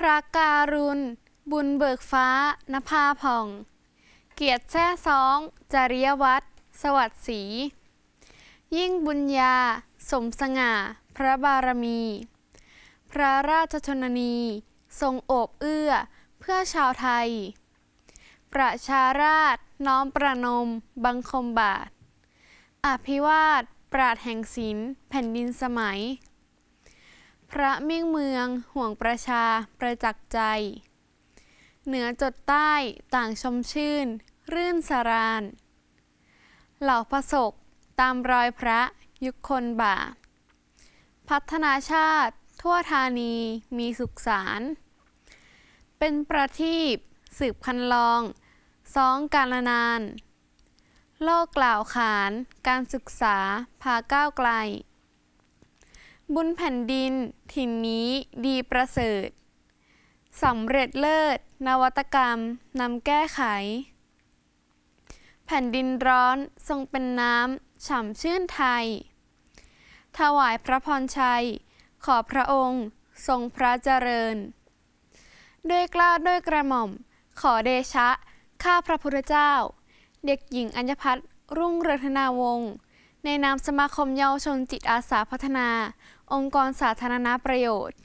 พระการุณ บุญเบิกฟ้านภาผ่อง เกียรติแท้สอง จริยวัตรสวัสดิ์ศรียิ่งบุญญา สมสง่า พระบารมี พระราชชนนี ทรงโอบเอื้อ เพื่อชาวไทย ประชาราชน้อมประนมบังคมบาท อภิวาท ปราดแห่งศิลแผ่นดินสมัยพระเมี่ยงเมืองห่วงประชาประจักษ์ใจ เหนือจดใต้ต่างชมชื่น รื่นสารานเหล่าพระศกตามรอยพระยุคคนบ่า พัฒนาชาติ ทั่วธานีมีสุขสาร เป็นประทีปสืบคันลองซองกาลนาน โลกกล่าวขานการศึกษาพาก้าวไกลบุญแผ่นดินถิ่นนี้ดีประเสริฐสำเร็จเลิศนวัตกรรมนำแก้ไข แผ่นดินร้อนทรงเป็นน้ำฉ่ำชื่นไทย ถวายพระพรชัย ขอพระองค์ ทรงพระเจริญ ด้วยกล้าด้วยกระหม่อม ขอเดชะ ข้าพระพุทธเจ้า เด็กหญิงอัญพัฒรุ่งเรืองธนาวงศ์ในนามสมาคมเยาวชนจิตอาสาพัฒนา องค์กรสาธารณประโยชน์